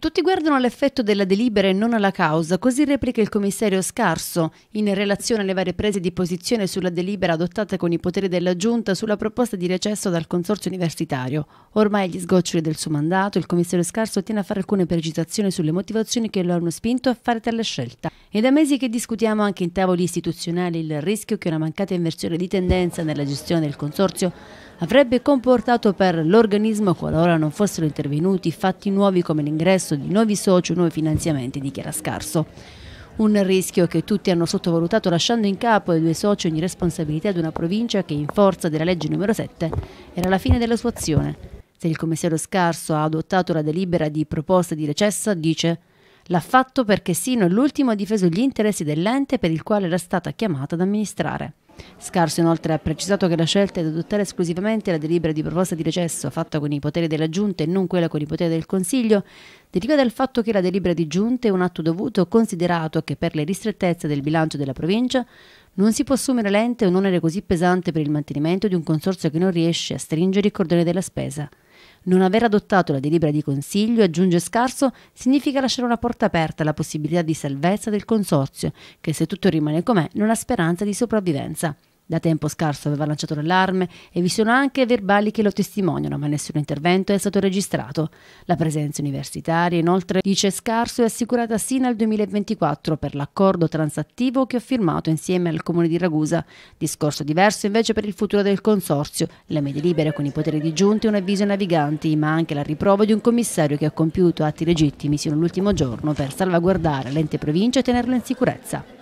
Tutti guardano all'effetto della delibera e non alla causa, così replica il commissario Scarso in relazione alle varie prese di posizione sulla delibera adottata con i poteri della Giunta sulla proposta di recesso dal Consorzio Universitario. Ormai agli sgoccioli del suo mandato, il commissario Scarso tiene a fare alcune precisazioni sulle motivazioni che lo hanno spinto a fare tale scelta. È da mesi che discutiamo anche in tavoli istituzionali il rischio che una mancata inversione di tendenza nella gestione del consorzio avrebbe comportato per l'organismo qualora non fossero intervenuti fatti nuovi come l'ingresso di nuovi soci o nuovi finanziamenti di chi era scarso. Un rischio che tutti hanno sottovalutato lasciando in capo ai due soci ogni responsabilità di una provincia che in forza della legge numero 7 era la fine della sua azione. Se il commissario Scarso ha adottato la delibera di proposta di recessa, dice L'ha fatto perché sino all'ultimo ha difeso gli interessi dell'ente per il quale era stata chiamata ad amministrare. Scarso inoltre ha precisato che la scelta è di adottare esclusivamente la delibera di proposta di recesso fatta con i poteri della Giunta e non quella con i poteri del Consiglio, deriva dal fatto che la delibera di Giunta è un atto dovuto considerato che per le ristrettezze del bilancio della provincia non si può assumere l'ente un onere così pesante per il mantenimento di un consorzio che non riesce a stringere i cordoni della spesa. Non aver adottato la delibera di consiglio, aggiunge Scarso, significa lasciare una porta aperta alla possibilità di salvezza del consorzio, che se tutto rimane com'è non ha speranza di sopravvivenza. Da tempo scarso aveva lanciato l'allarme e vi sono anche verbali che lo testimoniano, ma nessun intervento è stato registrato. La presenza universitaria, inoltre, dice scarso, è assicurata sino al 2024 per l'accordo transattivo che ho firmato insieme al Comune di Ragusa. Discorso diverso invece per il futuro del Consorzio, le medie libere con i poteri di giunte e un avviso ai naviganti, ma anche la riprova di un commissario che ha compiuto atti legittimi sino all'ultimo giorno per salvaguardare l'ente provincia e tenerlo in sicurezza.